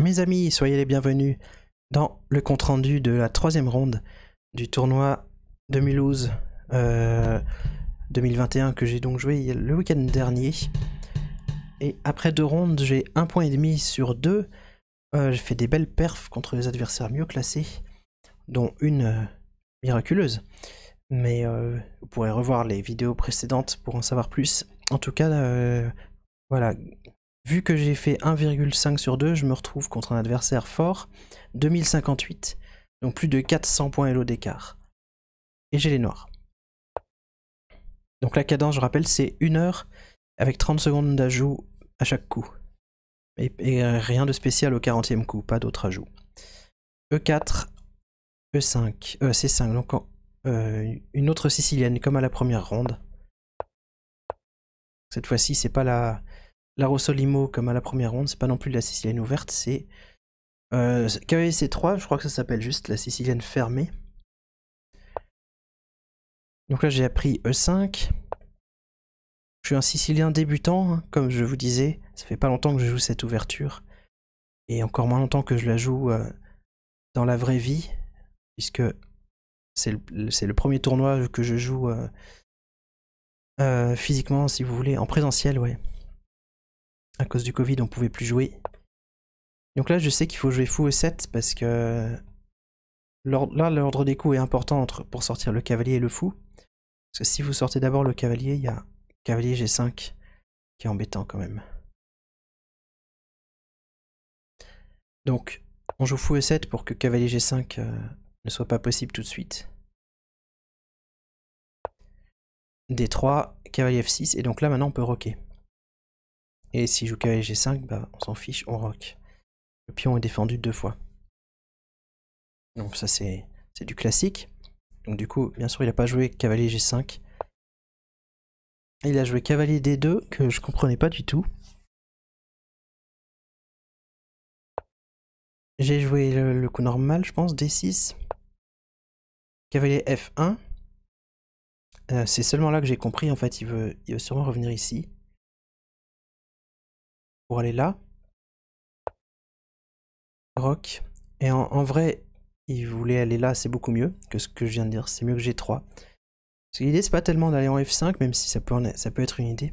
Mes amis, soyez les bienvenus dans le compte-rendu de la troisième ronde du tournoi 2012 2021 euh, que j'ai donc joué le week-end dernier. Et après deux rondes, j'ai un point et demi sur deux. Euh, j'ai fait des belles perfs contre les adversaires mieux classés, dont une euh, miraculeuse. Mais vous pourrez revoir les vidéos précédentes pour en savoir plus. En tout cas, voilà, Vu que j'ai fait 1,5 sur 2, je me retrouve contre un adversaire fort, 2058, donc plus de 400 points et l'eau d'écart. Et j'ai les noirs. Donc la cadence, je rappelle, c'est 1 heure avec 30 secondes d'ajout à chaque coup. Et, euh, rien de spécial au 40e coup, pas d'autre ajout. E4, E5, C5, euh, donc euh, une autre sicilienne comme à la première ronde. Cette fois-ci, c'est pas la la Rosolimo comme à la première ronde, c'est pas non plus la Sicilienne ouverte, c'est euh, kvc 3 je crois que ça s'appelle juste la Sicilienne fermée. Donc là j'ai appris E5. Je suis un Sicilien débutant, hein, comme je vous disais, ça fait pas longtemps que je joue cette ouverture, et encore moins longtemps que je la joue euh, dans la vraie vie, puisque c'est le, premier tournoi que je joue euh, euh, physiquement, si vous voulez, en présentiel, ouais à cause du Covid, on pouvait plus jouer. Donc là, je sais qu'il faut jouer fou e 7 parce que là, l'ordre des coups est important pour sortir le cavalier et le fou. Parce que si vous sortez d'abord le cavalier, il y a cavalier G5 qui est embêtant quand même. Donc, on joue fou E7 pour que cavalier G5 euh, ne soit pas possible tout de suite. D3, cavalier F6, et donc là maintenant on peut roquer. Et si joue cavalier G5, on s'en fiche, on rock. Le pion est défendu deux fois. Donc ça c'est du classique. Donc du coup, bien sûr, il n'a pas joué cavalier G5. Il a joué cavalier D2 que je comprenais pas du tout. J'ai joué le, coup normal, je pense, D6. Cavalier F1. Euh, c'est seulement là que j'ai compris, en fait, il veut, il veut sûrement revenir ici pour aller là. Rock. Et en, vrai, il voulait aller là, c'est beaucoup mieux que ce que je viens de dire. C'est mieux que G3. Parce que l'idée, c'est pas tellement d'aller en F5, même si ça peut, ça peut être une idée.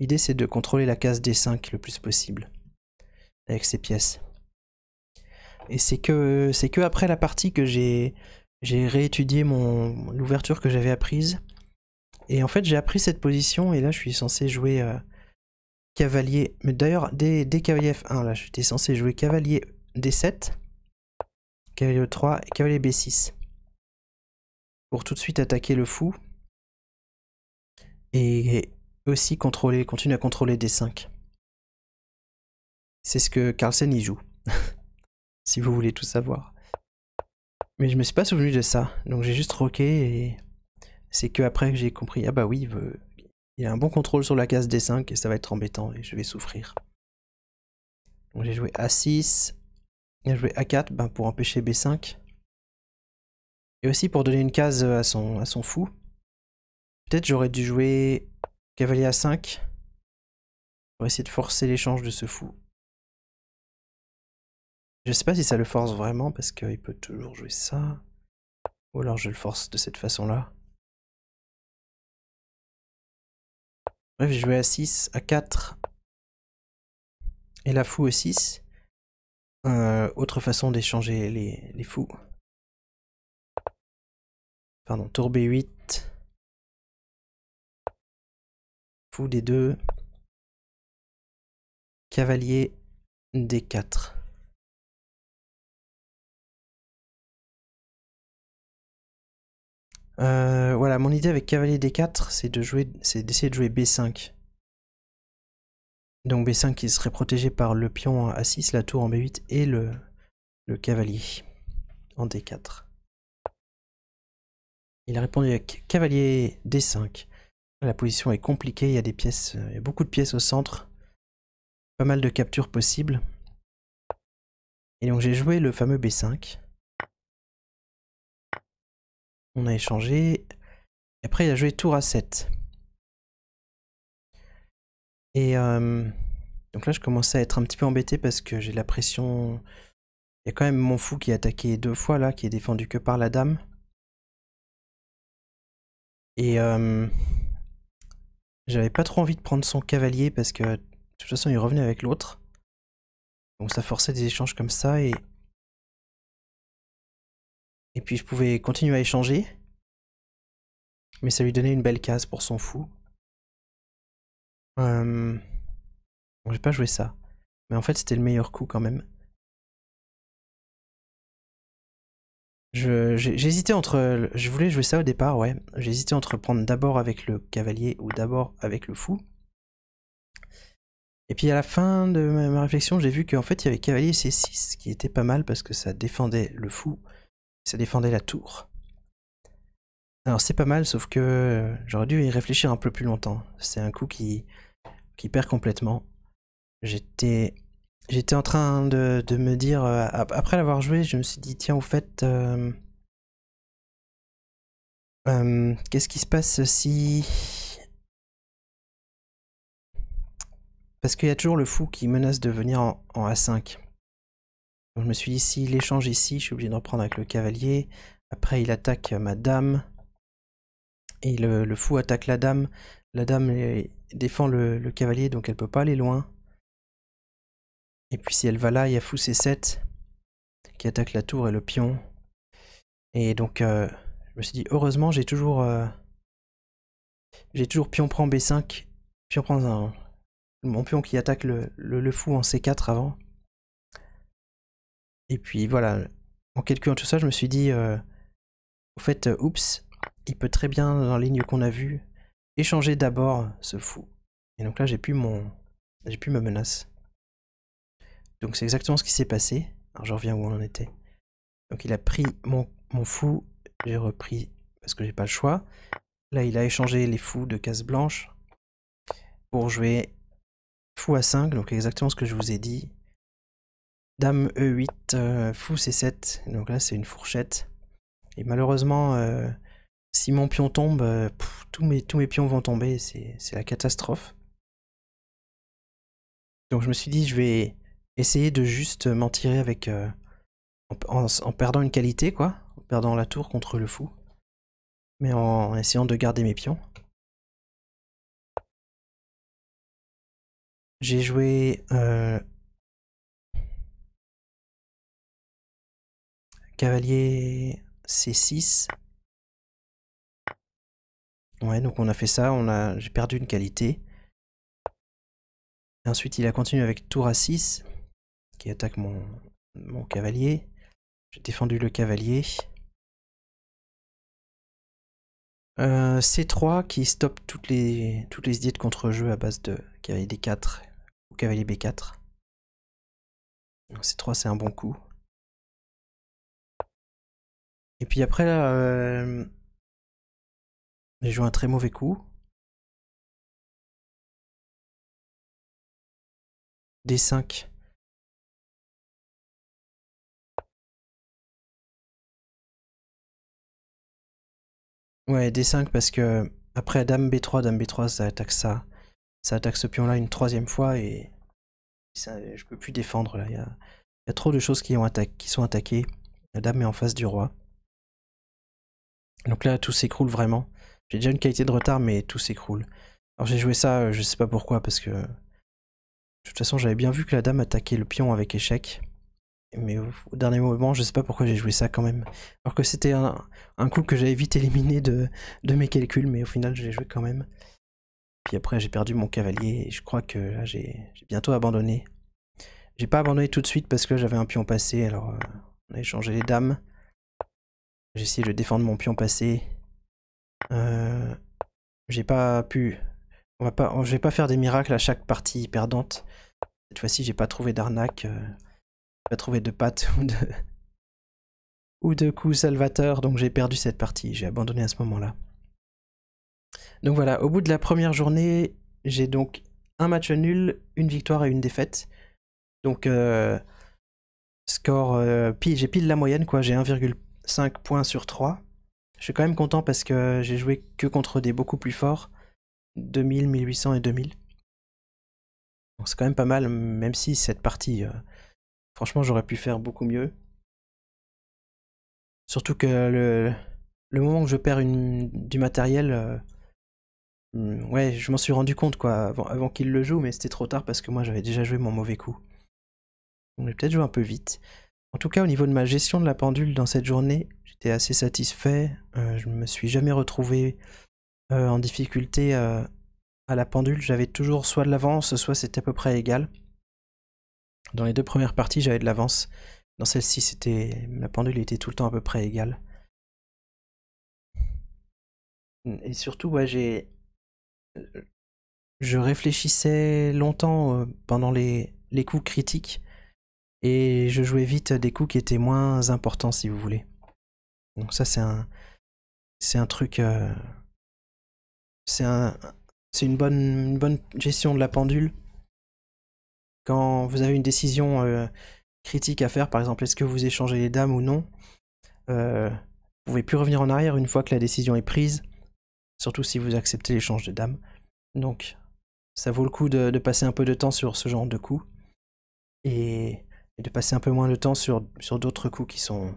L'idée, c'est de contrôler la case D5 le plus possible. Avec ses pièces. Et c'est que, c'est que après la partie que j'ai, j'ai réétudié mon, l'ouverture que j'avais apprise. Et en fait, j'ai appris cette position, et là, je suis censé jouer. Euh, cavalier. Mais d'ailleurs, des cavalier F1, là, j'étais censé jouer cavalier D7, cavalier E3 et cavalier B6. Pour tout de suite attaquer le fou. Et aussi contrôler, continuer à contrôler D5. C'est ce que Carlsen y joue. si vous voulez tout savoir. Mais je me suis pas souvenu de ça. Donc j'ai juste roqué et c'est que après que j'ai compris. Ah bah oui, il veut il a un bon contrôle sur la case D5 et ça va être embêtant et je vais souffrir. Donc j'ai joué A6, j'ai joué A4 ben, pour empêcher B5. Et aussi pour donner une case à son, à son fou. Peut-être j'aurais dû jouer cavalier A5 pour essayer de forcer l'échange de ce fou. Je sais pas si ça le force vraiment parce qu'il peut toujours jouer ça. Ou alors je le force de cette façon-là. Bref, je joué à 6, à 4 et la fou au euh, 6. autre façon d'échanger les, les fous. Pardon, tour B8. Fou des 2 Cavalier D4. Euh, voilà, mon idée avec cavalier d4, c'est d'essayer de jouer b5. Donc b5 qui serait protégé par le pion a 6, la tour en b8 et le, le cavalier en d4. Il a répondu avec cavalier d5. La position est compliquée, il y a des pièces, euh, il y a beaucoup de pièces au centre. Pas mal de captures possibles. Et donc j'ai joué le fameux b5. On a échangé. Et après, il a joué tour à 7. Et euh, donc là, je commençais à être un petit peu embêté parce que j'ai la pression. Il y a quand même mon fou qui est attaqué deux fois là, qui est défendu que par la dame. Et euh, j'avais pas trop envie de prendre son cavalier parce que de toute façon, il revenait avec l'autre. Donc ça forçait des échanges comme ça et et puis je pouvais continuer à échanger. Mais ça lui donnait une belle case pour son fou. Je euh, j'ai pas joué ça. Mais en fait, c'était le meilleur coup quand même. J'hésitais entre. Je voulais jouer ça au départ, ouais. J'hésitais entre prendre d'abord avec le cavalier ou d'abord avec le fou. Et puis à la fin de ma, réflexion, j'ai vu qu'en fait, il y avait cavalier C6 qui était pas mal parce que ça défendait le fou ça défendait la tour. Alors c'est pas mal, sauf que euh, j'aurais dû y réfléchir un peu plus longtemps. C'est un coup qui, qui perd complètement. J'étais j'étais en train de, me dire, euh, après l'avoir joué, je me suis dit, tiens, au fait, euh, qu'est-ce qui se passe si... Parce qu'il y a toujours le fou qui menace de venir en A5. Je me suis dit, si échange ici, je suis obligé de reprendre avec le cavalier. Après, il attaque ma dame. Et le, fou attaque la dame. La dame défend le, cavalier, donc elle peut pas aller loin. Et puis si elle va là, il y a fou C7 qui attaque la tour et le pion. Et donc, euh, je me suis dit, heureusement, j'ai toujours... Euh, j'ai toujours pion prend B5. Pion prend un... Mon pion qui attaque le fou en C4 avant. Et puis voilà, en calculant tout ça, je me suis dit, euh, au fait, euh, oups, il peut très bien, dans la ligne qu'on a vue, échanger d'abord ce fou. Et donc là, j'ai plus mon, j'ai plus ma menace. Donc c'est exactement ce qui s'est passé. Alors je reviens où on en était. Donc il a pris mon, mon fou, j'ai repris parce que j'ai pas le choix. Là, il a échangé les fous de case blanche pour jouer fou à 5, donc exactement ce que je vous ai dit. Dame E8, euh, fou C7. Donc là, c'est une fourchette. Et malheureusement, euh, si mon pion tombe, euh, tous, mes, pions vont tomber. C'est la catastrophe. Donc je me suis dit, je vais essayer de juste m'en tirer avec... En, en, perdant une qualité, quoi. En perdant la tour contre le fou. Mais en essayant de garder mes pions. J'ai joué Cavalier C6. Ouais, donc on a fait ça, on a, j'ai perdu une qualité. Ensuite, il a continué avec tour a 6, qui attaque mon, mon cavalier. J'ai défendu le cavalier. Euh, C3 qui stoppe toutes les, toutes les idées de contre-jeu à base de cavalier D4 ou cavalier B4. C3 c'est un bon coup. Et puis après, là, euh, j'ai joué un très mauvais coup. D5. Ouais, D5 parce que après Dame B3, Dame B3, ça attaque ça. Ça attaque ce pion-là une troisième fois et ça, je peux plus défendre là. Il y, a, trop de choses qui, qui sont attaquées. La dame est en face du roi. Donc là, tout s'écroule vraiment. J'ai déjà une qualité de retard, mais tout s'écroule. Alors j'ai joué ça, euh, je sais pas pourquoi, parce que... De toute façon, j'avais bien vu que la dame attaquait le pion avec échec. Mais au, dernier moment, je sais pas pourquoi j'ai joué ça quand même. Alors que c'était un, coup que j'avais vite éliminé de, mes calculs, mais au final, je l'ai joué quand même. Puis après, j'ai perdu mon cavalier, et je crois que là, j'ai bientôt abandonné. J'ai pas abandonné tout de suite parce que j'avais un pion passé, alors euh, on a échangé les dames essayé de défendre mon pion passé. Euh, j'ai pas pu... On va pas, je vais pas faire des miracles à chaque partie perdante. Cette fois-ci, j'ai pas trouvé d'arnaque. Euh, j'ai pas trouvé de patte ou de... ou de coup salvateur, donc j'ai perdu cette partie. J'ai abandonné à ce moment-là. Donc voilà, au bout de la première journée, j'ai donc un match nul, une victoire et une défaite. Donc... Euh, score euh, j'ai pile la moyenne quoi j'ai 1,5. 5 points sur 3. Je suis quand même content parce que j'ai joué que contre des beaucoup plus forts. 2000, 1800 et 2000. c'est quand même pas mal, même si cette partie, euh, franchement, j'aurais pu faire beaucoup mieux. Surtout que le, le moment où je perds une, du matériel, euh, hmm, ouais, je m'en suis rendu compte quoi, avant, qu'il le joue, mais c'était trop tard parce que moi j'avais déjà joué mon mauvais coup. on va peut-être joué un peu vite. En tout cas, au niveau de ma gestion de la pendule dans cette journée, j'étais assez satisfait. Euh, je ne me suis jamais retrouvé euh, en difficulté euh, à la pendule. J'avais toujours soit de l'avance, soit c'était à peu près égal. Dans les deux premières parties, j'avais de l'avance. Dans celle-ci, c'était ma pendule était tout le temps à peu près égale. Et surtout, j'ai je réfléchissais longtemps pendant les, les coups critiques et je jouais vite des coups qui étaient moins importants si vous voulez. Donc ça c'est un c'est un truc euh, c'est un c'est une bonne une bonne gestion de la pendule. Quand vous avez une décision euh, critique à faire, par exemple est-ce que vous échangez les dames ou non, vous euh, vous pouvez plus revenir en arrière une fois que la décision est prise, surtout si vous acceptez l'échange de dames. Donc ça vaut le coup de, de, passer un peu de temps sur ce genre de coups Et et de passer un peu moins de temps sur, sur d'autres coups qui sont,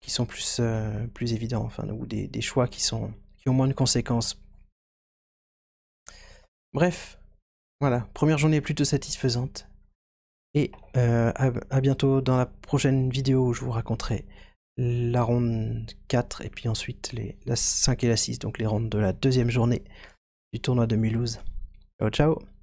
qui sont plus, euh, plus évidents, enfin, ou des, des, choix qui, sont, qui ont moins de conséquences. Bref, voilà, première journée plutôt satisfaisante. Et euh, à, bientôt dans la prochaine vidéo où je vous raconterai la ronde 4 et puis ensuite les, la 5 et la 6, donc les rondes de la deuxième journée du tournoi de Mulhouse. Ciao ciao